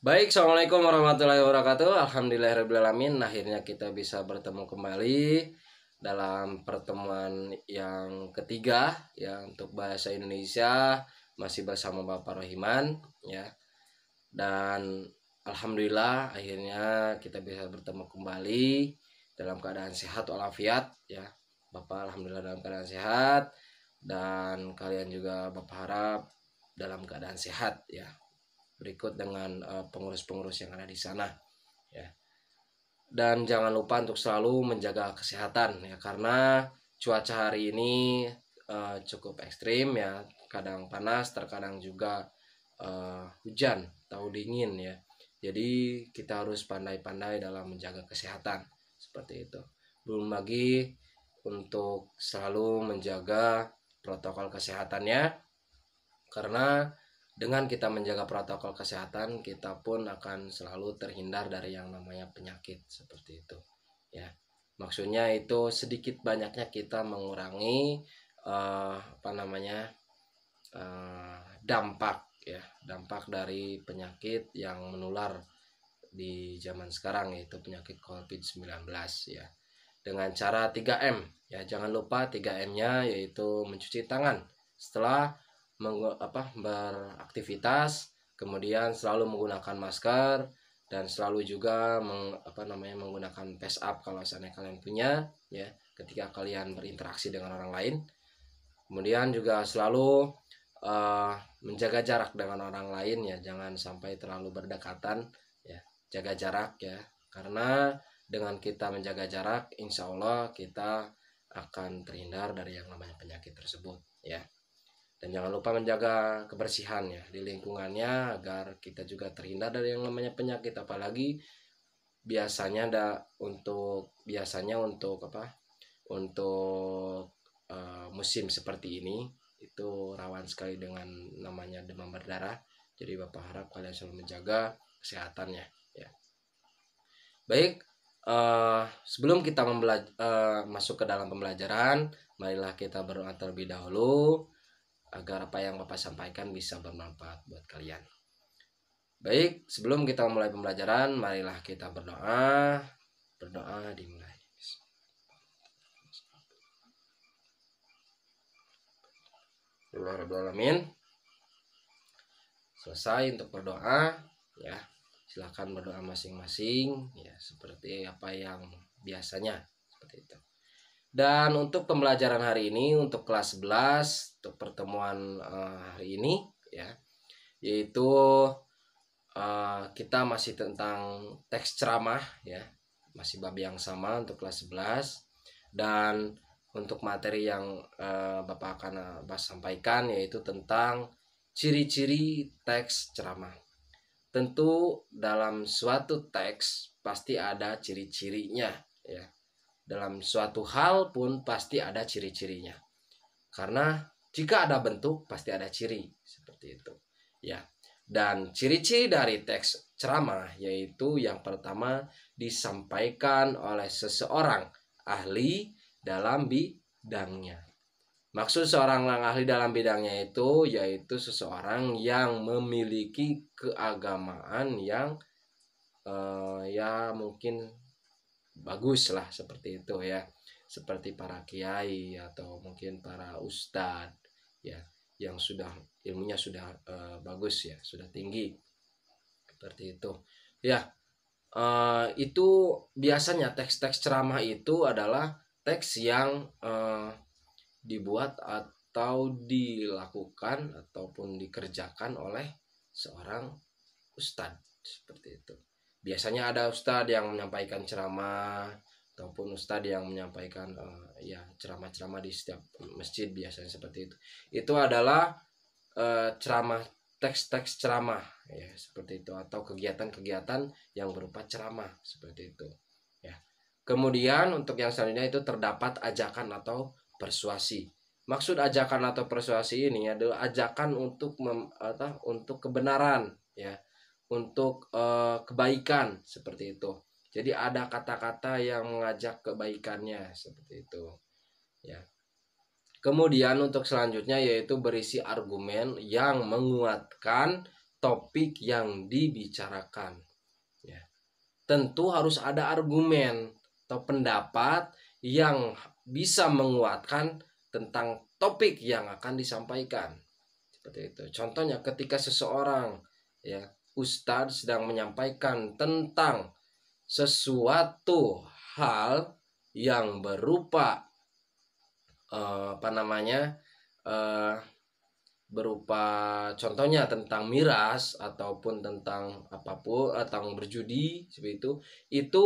Baik, Assalamualaikum warahmatullahi wabarakatuh Alhamdulillahirrahmanirrahim Akhirnya kita bisa bertemu kembali Dalam pertemuan yang ketiga Ya, untuk bahasa Indonesia Masih bersama Bapak Rohiman Ya Dan Alhamdulillah akhirnya kita bisa bertemu kembali Dalam keadaan sehat walafiat Ya, Bapak Alhamdulillah dalam keadaan sehat Dan kalian juga Bapak harap dalam keadaan sehat ya berikut dengan eh, pengurus-pengurus yang ada di sana ya dan jangan lupa untuk selalu menjaga kesehatan ya karena cuaca hari ini uh, cukup ekstrim ya kadang panas terkadang juga uh, hujan atau dingin ya jadi kita harus pandai-pandai dalam menjaga kesehatan seperti itu belum lagi untuk selalu menjaga protokol kesehatannya karena dengan kita menjaga protokol kesehatan kita pun akan selalu terhindar dari yang namanya penyakit seperti itu ya maksudnya itu sedikit banyaknya kita mengurangi uh, apa namanya uh, dampak ya dampak dari penyakit yang menular di zaman sekarang yaitu penyakit COVID-19 ya dengan cara 3M ya jangan lupa 3M-nya yaitu mencuci tangan setelah apa beraktivitas kemudian selalu menggunakan masker dan selalu juga meng, apa namanya menggunakan face up kalau misalnya kalian punya ya ketika kalian berinteraksi dengan orang lain kemudian juga selalu uh, menjaga jarak dengan orang lain ya jangan sampai terlalu berdekatan ya jaga jarak ya karena dengan kita menjaga jarak insya Allah kita akan terhindar dari yang namanya penyakit tersebut ya dan jangan lupa menjaga kebersihan ya di lingkungannya agar kita juga terhindar dari yang namanya penyakit apalagi biasanya ada untuk biasanya untuk apa untuk uh, musim seperti ini itu rawan sekali dengan namanya demam berdarah jadi bapak harap kalian selalu menjaga kesehatannya ya baik uh, sebelum kita uh, masuk ke dalam pembelajaran marilah kita berdoa terlebih dahulu agar apa yang Bapak sampaikan bisa bermanfaat buat kalian. Baik, sebelum kita mulai pembelajaran, marilah kita berdoa. Berdoa dimulai. Bismillahirrahmanirrahim. Selesai untuk berdoa, ya. Silakan berdoa masing-masing, ya, seperti apa yang biasanya seperti itu. Dan untuk pembelajaran hari ini untuk kelas 11 untuk pertemuan uh, hari ini ya yaitu uh, kita masih tentang teks ceramah ya masih bab yang sama untuk kelas 11 dan untuk materi yang uh, Bapak akan bahas sampaikan yaitu tentang ciri-ciri teks ceramah. Tentu dalam suatu teks pasti ada ciri-cirinya ya dalam suatu hal pun pasti ada ciri-cirinya. Karena jika ada bentuk pasti ada ciri seperti itu. Ya. Dan ciri-ciri dari teks ceramah yaitu yang pertama disampaikan oleh seseorang ahli dalam bidangnya. Maksud seorang ahli dalam bidangnya itu yaitu seseorang yang memiliki keagamaan yang uh, ya mungkin bagus lah seperti itu ya seperti para kiai atau mungkin para ustadz ya yang sudah ilmunya sudah uh, bagus ya sudah tinggi seperti itu ya uh, itu biasanya teks-teks ceramah itu adalah teks yang uh, dibuat atau dilakukan ataupun dikerjakan oleh seorang ustadz seperti itu biasanya ada ustadz yang menyampaikan ceramah ataupun ustadz yang menyampaikan uh, ya ceramah-ceramah di setiap masjid biasanya seperti itu itu adalah uh, ceramah teks-teks ceramah ya seperti itu atau kegiatan-kegiatan yang berupa ceramah seperti itu ya kemudian untuk yang selanjutnya itu terdapat ajakan atau persuasi maksud ajakan atau persuasi ini adalah ajakan untuk mem, atau untuk kebenaran ya untuk uh, kebaikan seperti itu. Jadi ada kata-kata yang mengajak kebaikannya seperti itu. Ya. Kemudian untuk selanjutnya yaitu berisi argumen yang menguatkan topik yang dibicarakan. Ya. Tentu harus ada argumen atau pendapat yang bisa menguatkan tentang topik yang akan disampaikan. Seperti itu. Contohnya ketika seseorang ya Ustadz sedang menyampaikan tentang sesuatu hal yang berupa uh, apa namanya uh, berupa contohnya tentang miras ataupun tentang apapun eh, tentang berjudi seperti itu itu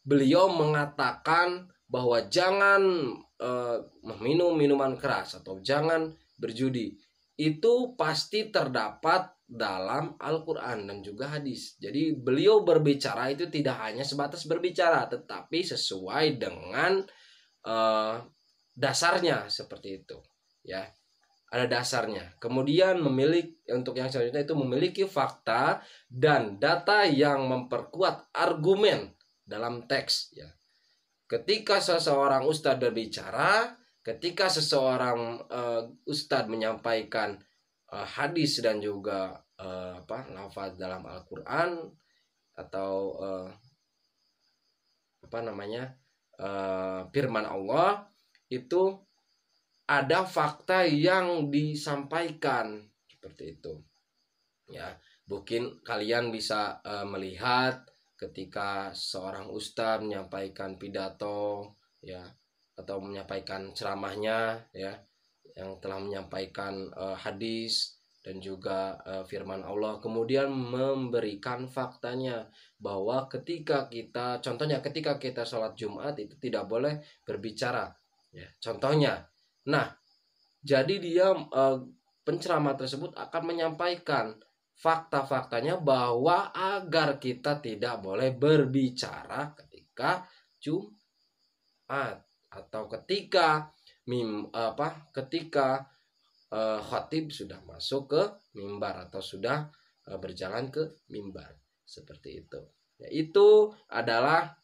beliau mengatakan bahwa jangan uh, minum minuman keras atau jangan berjudi itu pasti terdapat dalam Al-Quran dan juga hadis. Jadi beliau berbicara itu tidak hanya sebatas berbicara, tetapi sesuai dengan uh, dasarnya seperti itu. Ya, ada dasarnya. Kemudian memiliki untuk yang selanjutnya itu memiliki fakta dan data yang memperkuat argumen dalam teks. Ya, ketika seseorang ustadz berbicara, ketika seseorang uh, ustadz menyampaikan uh, hadis dan juga uh, apa lafaz dalam Al-Qur'an atau uh, apa namanya uh, firman Allah itu ada fakta yang disampaikan seperti itu ya mungkin kalian bisa uh, melihat ketika seorang Ustaz menyampaikan pidato ya atau menyampaikan ceramahnya ya yang telah menyampaikan uh, hadis dan juga uh, firman Allah kemudian memberikan faktanya bahwa ketika kita contohnya ketika kita sholat Jumat itu tidak boleh berbicara ya contohnya nah jadi dia uh, penceramah tersebut akan menyampaikan fakta-faktanya bahwa agar kita tidak boleh berbicara ketika Jumat atau ketika mim apa ketika uh, khatib sudah masuk ke mimbar atau sudah uh, berjalan ke mimbar seperti itu. Ya, itu adalah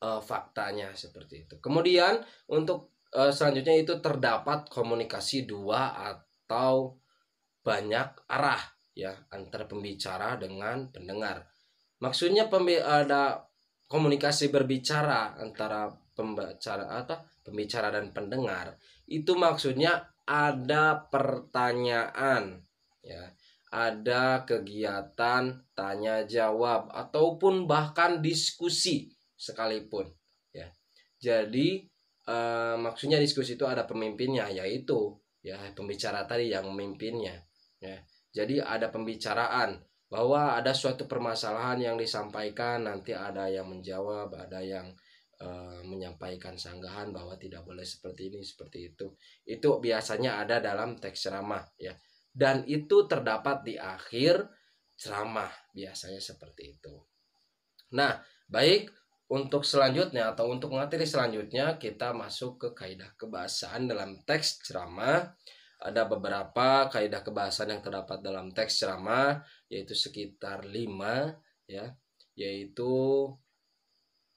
uh, faktanya seperti itu. Kemudian untuk uh, selanjutnya itu terdapat komunikasi dua atau banyak arah ya antara pembicara dengan pendengar. Maksudnya pembi ada komunikasi berbicara antara pembaca atau pembicara dan pendengar itu maksudnya ada pertanyaan ya ada kegiatan tanya jawab ataupun bahkan diskusi sekalipun ya jadi e, maksudnya diskusi itu ada pemimpinnya yaitu ya pembicara tadi yang memimpinnya ya jadi ada pembicaraan bahwa ada suatu permasalahan yang disampaikan nanti ada yang menjawab ada yang e, menyampaikan sanggahan bahwa tidak boleh seperti ini seperti itu itu biasanya ada dalam teks ceramah ya dan itu terdapat di akhir ceramah biasanya seperti itu nah baik untuk selanjutnya atau untuk materi selanjutnya kita masuk ke kaidah kebahasaan dalam teks ceramah ada beberapa kaidah kebahasan yang terdapat dalam teks ceramah yaitu sekitar lima ya yaitu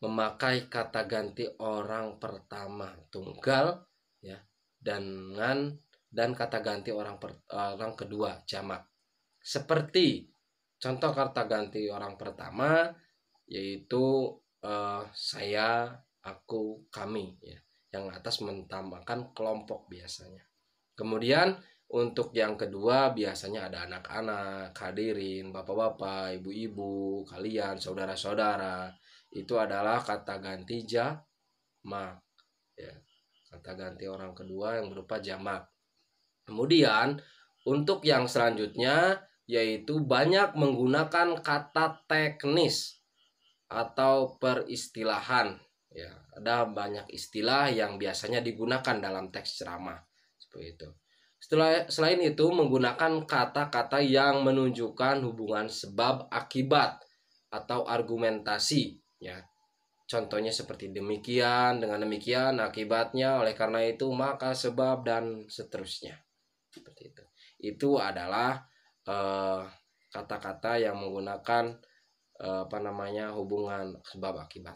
memakai kata ganti orang pertama tunggal ya dengan dan kata ganti orang per, orang kedua jamak seperti contoh kata ganti orang pertama yaitu uh, saya aku kami ya yang atas menambahkan kelompok biasanya Kemudian untuk yang kedua biasanya ada anak-anak, hadirin, bapak-bapak, ibu-ibu, kalian, saudara-saudara. Itu adalah kata ganti jamak. Ya, kata ganti orang kedua yang berupa jamak. Kemudian untuk yang selanjutnya yaitu banyak menggunakan kata teknis atau peristilahan. Ya, ada banyak istilah yang biasanya digunakan dalam teks ceramah seperti itu setelah selain itu menggunakan kata-kata yang menunjukkan hubungan sebab akibat atau argumentasi ya contohnya seperti demikian dengan demikian akibatnya oleh karena itu maka sebab dan seterusnya seperti itu itu adalah eh, kata-kata uh, yang menggunakan uh, apa namanya hubungan sebab akibat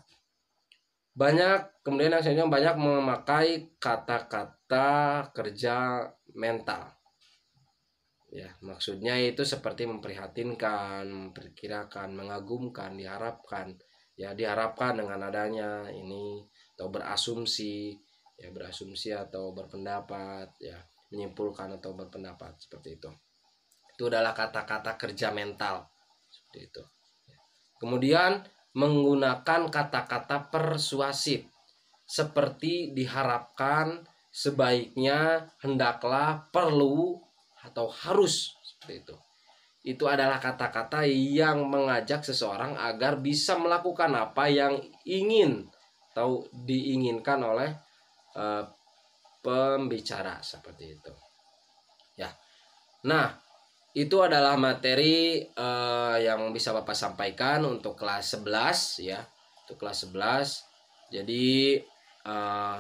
banyak kemudian yang selanjutnya banyak memakai kata-kata kerja mental ya maksudnya itu seperti memprihatinkan memperkirakan mengagumkan diharapkan ya diharapkan dengan adanya ini atau berasumsi ya berasumsi atau berpendapat ya menyimpulkan atau berpendapat seperti itu itu adalah kata-kata kerja mental seperti itu kemudian menggunakan kata-kata persuasif seperti diharapkan sebaiknya hendaklah perlu atau harus seperti itu itu adalah kata-kata yang mengajak seseorang agar bisa melakukan apa yang ingin atau diinginkan oleh e, pembicara seperti itu ya nah itu adalah materi uh, yang bisa Bapak sampaikan untuk kelas 11 ya. Untuk kelas 11. Jadi uh,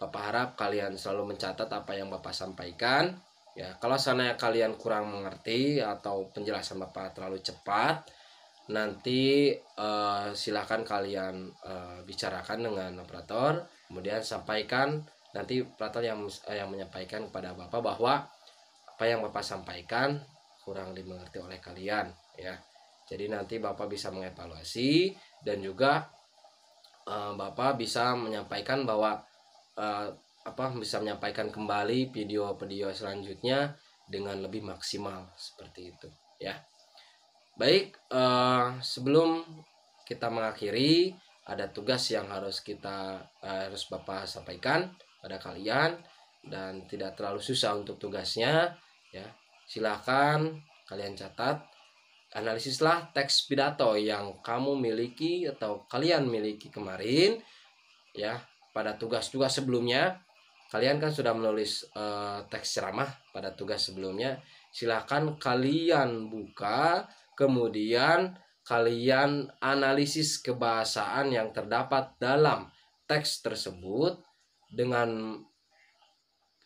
Bapak harap kalian selalu mencatat apa yang Bapak sampaikan. Ya, kalau sana kalian kurang mengerti atau penjelasan Bapak terlalu cepat, nanti uh, eh, silahkan kalian uh, bicarakan dengan operator, kemudian sampaikan nanti operator yang uh, yang menyampaikan kepada Bapak bahwa apa yang Bapak sampaikan kurang dimengerti oleh kalian ya. Jadi nanti Bapak bisa mengevaluasi dan juga uh, Bapak bisa menyampaikan bahwa uh, apa bisa menyampaikan kembali video-video selanjutnya dengan lebih maksimal seperti itu ya. Baik, uh, sebelum kita mengakhiri ada tugas yang harus kita uh, harus Bapak sampaikan pada kalian dan tidak terlalu susah untuk tugasnya ya. Silahkan kalian catat analisislah teks pidato yang kamu miliki atau kalian miliki kemarin ya pada tugas-tugas sebelumnya kalian kan sudah menulis uh, teks ceramah pada tugas sebelumnya silahkan kalian buka kemudian kalian analisis kebahasaan yang terdapat dalam teks tersebut dengan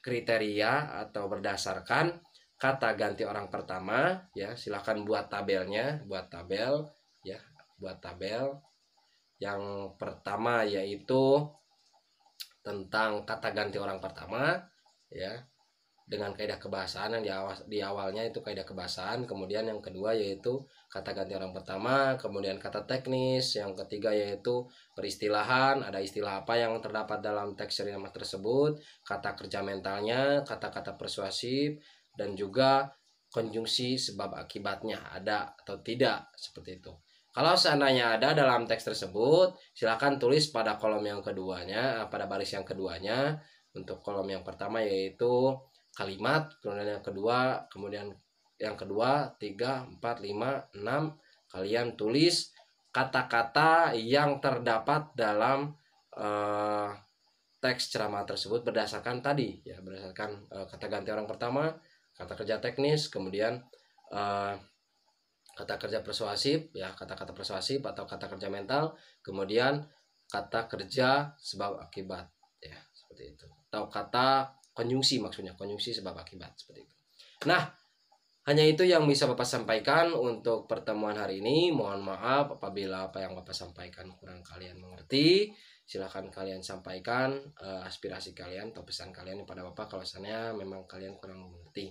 kriteria atau berdasarkan kata ganti orang pertama ya silahkan buat tabelnya buat tabel ya buat tabel yang pertama yaitu tentang kata ganti orang pertama ya dengan kaidah kebahasaan yang di, di awalnya itu kaidah kebahasaan kemudian yang kedua yaitu kata ganti orang pertama kemudian kata teknis yang ketiga yaitu peristilahan ada istilah apa yang terdapat dalam teks ceramah tersebut kata kerja mentalnya kata-kata persuasif dan juga konjungsi sebab akibatnya ada atau tidak seperti itu. Kalau seandainya ada dalam teks tersebut, silakan tulis pada kolom yang keduanya, eh, pada baris yang keduanya untuk kolom yang pertama yaitu kalimat, kemudian yang kedua, kemudian yang kedua 3 4 5 6 kalian tulis kata-kata yang terdapat dalam uh, teks ceramah tersebut berdasarkan tadi ya, berdasarkan uh, kata ganti orang pertama, kata kerja teknis, kemudian uh, kata kerja persuasif, ya kata-kata persuasif atau kata kerja mental, kemudian kata kerja sebab akibat, ya seperti itu. Atau kata konjungsi maksudnya, konjungsi sebab akibat seperti itu. Nah, hanya itu yang bisa Bapak sampaikan untuk pertemuan hari ini. Mohon maaf apabila apa yang Bapak sampaikan kurang kalian mengerti silahkan kalian sampaikan uh, aspirasi kalian atau pesan kalian kepada bapak kalau misalnya memang kalian kurang mengerti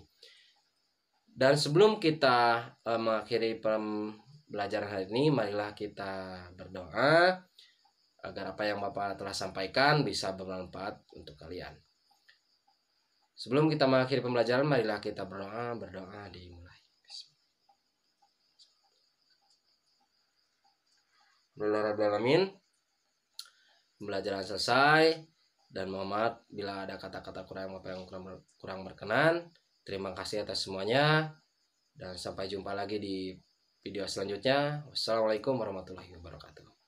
dan sebelum kita uh, mengakhiri pembelajaran hari ini marilah kita berdoa agar apa yang bapak telah sampaikan bisa bermanfaat untuk kalian sebelum kita mengakhiri pembelajaran marilah kita berdoa berdoa dimulai Bismillahirrahmanirrahim Pembelajaran selesai dan Muhammad bila ada kata-kata kurang apa yang kurang, kurang berkenan. Terima kasih atas semuanya dan sampai jumpa lagi di video selanjutnya. Wassalamualaikum warahmatullahi wabarakatuh.